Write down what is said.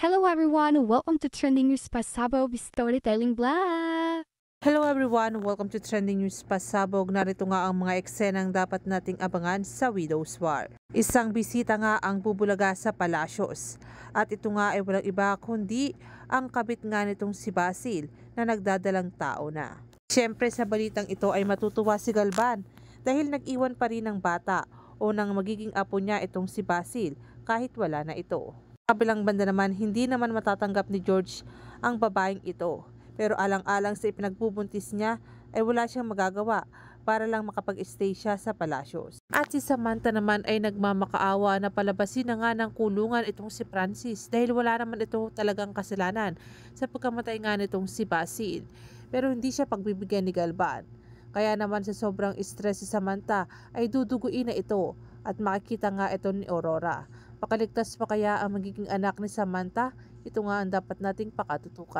Hello everyone, welcome to Trending News Pasabog Storytelling Blog! Hello everyone, welcome to Trending News Pasabog. Narito nga ang mga eksenang dapat nating abangan sa Widow's War. Isang bisita nga ang bubulaga sa Palacios. At ito nga ay walang iba kundi ang kabit nga nitong si Basil na nagdadalang tao na. Siyempre sa balitang ito ay matutuwa si Galban dahil nag-iwan pa rin ng bata o nang magiging apo niya itong si Basil kahit wala na ito. Kabilang banda naman, hindi naman matatanggap ni George ang babaeng ito. Pero alang-alang sa ipinagbubuntis niya ay wala siyang magagawa para lang makapag-stay siya sa palasyos. At si Samantha naman ay nagmamakaawa na palabasin na nga ng kulungan itong si Francis dahil wala naman ito talagang kasalanan sa pagkamatay nga nitong si Basid. Pero hindi siya pagbibigyan ni Galban. Kaya naman sa sobrang stress si Samantha ay duduguin na ito at makikita nga ito ni Aurora. Pakaligtas pa kaya ang magiging anak ni Samantha? Ito nga ang dapat nating pakatutukan.